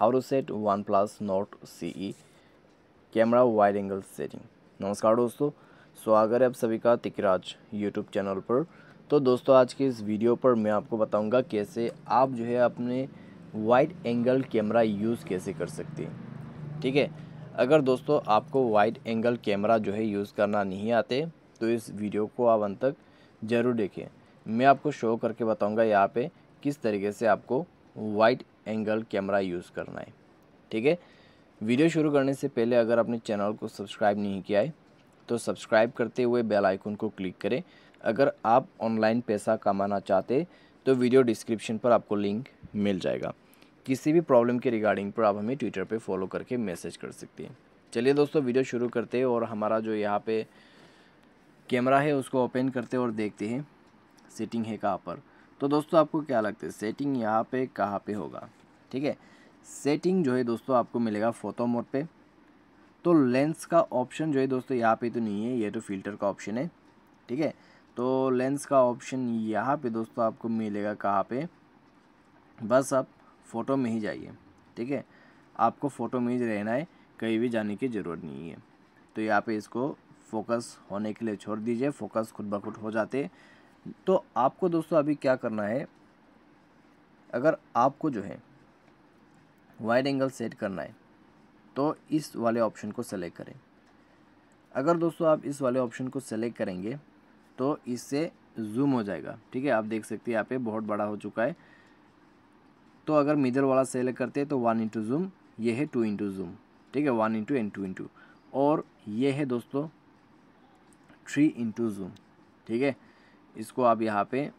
how set OnePlus Nord C E camera wide angle setting नमस्कार दोस्तों स्वागत है आप सभी का तिकराज यूट्यूब चैनल पर तो दोस्तों आज के इस वीडियो पर मैं आपको बताऊंगा कैसे आप जो है अपने वाइड एंगल कैमरा यूज़ कैसे कर सकते हैं ठीक है अगर दोस्तों आपको वाइड एंगल कैमरा जो है यूज़ करना नहीं आते तो इस वीडियो को आप अंत तक ज़रूर देखें मैं आपको शो करके बताऊंगा यहाँ पे किस तरीके से आपको वाइट एंगल कैमरा यूज़ करना है ठीक है वीडियो शुरू करने से पहले अगर आपने चैनल को सब्सक्राइब नहीं किया है तो सब्सक्राइब करते हुए बेल आइकन को क्लिक करें अगर आप ऑनलाइन पैसा कमाना चाहते तो वीडियो डिस्क्रिप्शन पर आपको लिंक मिल जाएगा किसी भी प्रॉब्लम के रिगार्डिंग पर आप हमें ट्विटर पर फॉलो करके मैसेज कर सकते हैं चलिए दोस्तों वीडियो शुरू करते हैं और हमारा जो यहाँ पे कैमरा है उसको ओपन करते हैं और देखते हैं सेटिंग है कहाँ पर तो दोस्तों आपको क्या लगता है सेटिंग यहाँ पे कहाँ पे होगा ठीक है सेटिंग जो है दोस्तों आपको मिलेगा फोटो मोड पे तो लेंस का ऑप्शन जो है दोस्तों यहाँ पे तो नहीं है ये तो फिल्टर का ऑप्शन है ठीक है तो लेंस का ऑप्शन यहाँ पे दोस्तों आपको मिलेगा कहाँ पे बस आप फ़ोटो में ही जाइए ठीक है आपको फ़ोटो में ही रहना है कहीं भी जाने की ज़रूरत नहीं है तो यहाँ पे इसको फोकस होने के लिए छोड़ दीजिए फोकस खुद ब खुद हो जाते तो आपको दोस्तों अभी क्या करना है अगर आपको जो है वाइड एंगल सेट करना है तो इस वाले ऑप्शन को सेलेक्ट करें अगर दोस्तों आप इस वाले ऑप्शन को सेलेक्ट करेंगे तो इससे जूम हो जाएगा ठीक है आप देख सकते हैं यहाँ पे बहुत बड़ा हो चुका है तो अगर मिडल वाला सेलेक्ट करते हैं तो वन इंटू जूम ये है टू इंटू जूम ठीक है one into and two into और ये है दोस्तों थ्री इंटू जूम ठीक है इसको आप यहाँ पे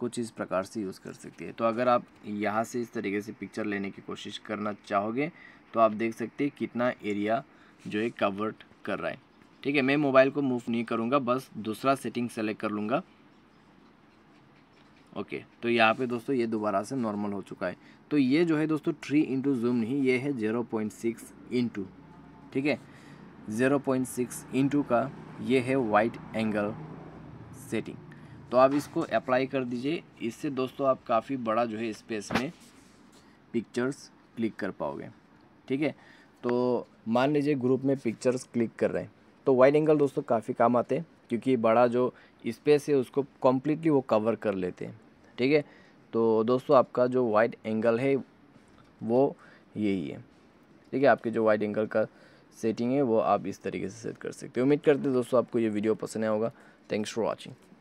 कुछ इस प्रकार से यूज़ कर सकती है तो अगर आप यहाँ से इस तरीके से पिक्चर लेने की कोशिश करना चाहोगे तो आप देख सकते हैं कितना एरिया जो है कवर्ड कर रहा है ठीक है मैं मोबाइल को मूव नहीं करूँगा बस दूसरा सेटिंग सेलेक्ट कर लूँगा ओके तो यहाँ पे दोस्तों ये दोबारा से नॉर्मल हो चुका है तो ये जो है दोस्तों थ्री इंटू जूम नहीं ये है ज़ीरो पॉइंट सिक्स इंटू ठीक है ज़ीरो पॉइंट सिक्स इंटू का ये है वाइट एंगल सेटिंग तो आप इसको अप्लाई कर दीजिए इससे दोस्तों आप काफ़ी बड़ा जो है स्पेस में पिक्चर्स क्लिक कर पाओगे ठीक है तो मान लीजिए ग्रुप में पिक्चर्स क्लिक कर रहे हैं तो वाइड एंगल दोस्तों काफ़ी काम आते हैं क्योंकि बड़ा जो स्पेस है उसको कम्प्लीटली वो कवर कर लेते हैं ठीक है तो दोस्तों आपका जो वाइड एंगल है वो यही है ठीक है आपके जो वाइड एंगल का सेटिंग है वो आप इस तरीके से सेट कर सकते हो उम्मीद करते हैं दोस्तों आपको ये वीडियो पसंद आया होगा थैंक्स फॉर वॉचिंग